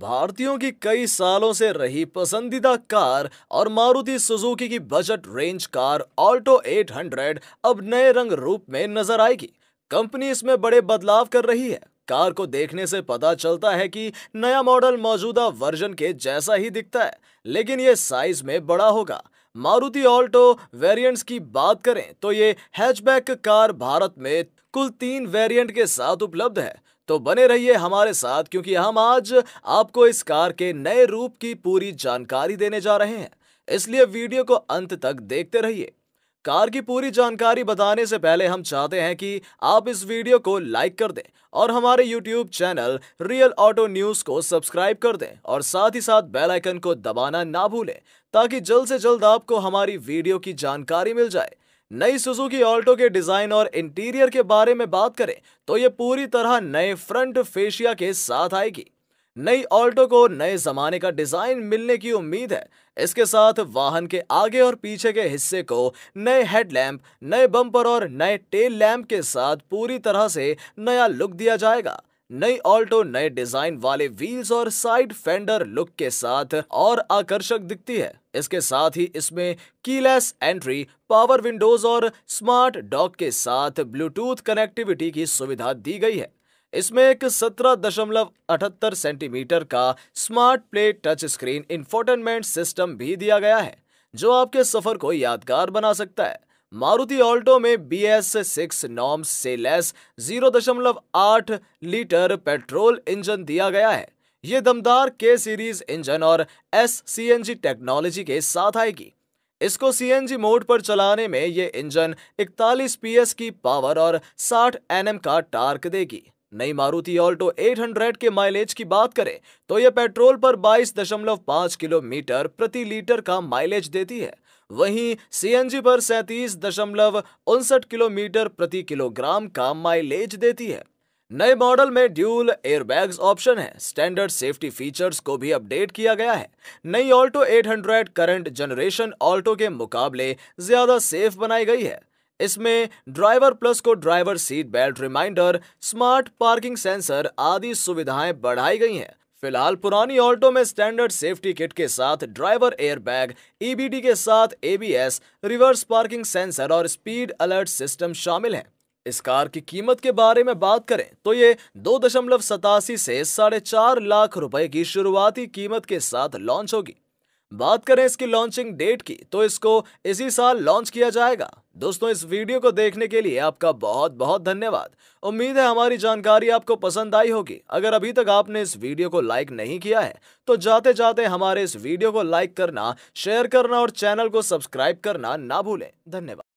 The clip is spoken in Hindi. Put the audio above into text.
भारतीयों की कई सालों से रही पसंदीदा कार और मारुति सुजुकी की बजट रेंज कार ऑल्टो 800 अब नए रंग रूप में नजर आएगी कंपनी इसमें बड़े बदलाव कर रही है कार को देखने से पता चलता है कि नया मॉडल मौजूदा वर्जन के जैसा ही दिखता है लेकिन ये साइज में बड़ा होगा मारुति ऑल्टो वेरिएंट्स की बात करें तो ये हैचबैक कार भारत में कुल तीन वेरिएंट के साथ उपलब्ध है तो बने रहिए हमारे साथ क्योंकि हम आज आपको इस कार के नए रूप की पूरी जानकारी देने जा रहे हैं इसलिए वीडियो को अंत तक देखते रहिए कार की पूरी जानकारी बताने से पहले हम चाहते हैं कि आप इस वीडियो को लाइक कर दें और हमारे YouTube channel Real Auto News को सब्सक्राइब कर दें और साथ ही साथ बेल आइकन को दबाना ना भूलें ताकि जल्द से जल्द आपको हमारी वीडियो की जानकारी मिल जाए नई सुजुकी ऑल्टो के डिजाइन और इंटीरियर के बारे में बात करें तो ये पूरी तरह नए फ्रंट फेशिया के साथ आएगी नई ऑल्टो को नए जमाने का डिजाइन मिलने की उम्मीद है इसके साथ वाहन के आगे और पीछे के हिस्से को नए हेडलैम्प नए बम्पर और नए टेल लैम्प के साथ पूरी तरह से नया लुक दिया जाएगा नई ऑल्टो नए डिजाइन वाले व्हील्स और साइड फेंडर लुक के साथ और आकर्षक दिखती है इसके साथ ही इसमें कीलेस एंट्री पावर विंडोज और स्मार्ट डॉक के साथ ब्लूटूथ कनेक्टिविटी की सुविधा दी गई है इसमें एक सत्रह दशमलव अठहत्तर सेंटीमीटर का smart play touch screen infotainment system भी दिया गया है जो आपके सफर को यादगार बना सकता है मारुति ऑल्टो में बी एस सिक्स नॉम से लेस जीरो दशमलव आठ लीटर पेट्रोल इंजन दिया गया है ये दमदार के सीरीज इंजन और S C N G technology के साथ आएगी इसको सी एन जी मोड पर चलाने में ये इंजन इकतालीस पी एस की पावर और साठ एन एम का टार्क देगी नई मारुति ऑल्टो 800 के माइलेज की बात करें तो यह पेट्रोल पर 22.5 किलोमीटर प्रति लीटर का माइलेज देती है वहीं सीएनजी पर सैंतीस दशमलव उनसठ किलोमीटर प्रति किलोग्राम का माइलेज देती है नए मॉडल में ड्यूल एयरबैग्स ऑप्शन है स्टैंडर्ड सेफ्टी फीचर्स को भी अपडेट किया गया है नई ऑल्टो 800 करंट जनरेशन ऑल्टो के मुकाबले ज्यादा सेफ बनाई गई है इसमें driver plus co driver seat belt reminder smart parking sensor आदि सुविधाएं बढ़ाई गई हैं फिलहाल पुरानी ऑल्टो में स्टैंडर्ड सेफ्टी किट के साथ ड्राइवर एयरबैग ईबीडी e के साथ एबीएस रिवर्स पार्किंग सेंसर और स्पीड अलर्ट सिस्टम शामिल है इस कार की कीमत के बारे में बात करें तो ये दो दशमलव सतासी से साढ़े चार लाख रुपए की शुरुआती कीमत के साथ लॉन्च होगी बात करें इसकी लॉन्चिंग डेट की तो इसको इसी साल लॉन्च किया जाएगा दोस्तों इस वीडियो को देखने के लिए आपका बहुत बहुत धन्यवाद उम्मीद है हमारी जानकारी आपको पसंद आई होगी अगर अभी तक आपने इस वीडियो को लाइक नहीं किया है तो जाते जाते हमारे इस वीडियो को लाइक करना शेयर करना और चैनल को सब्सक्राइब करना ना भूलें धन्यवाद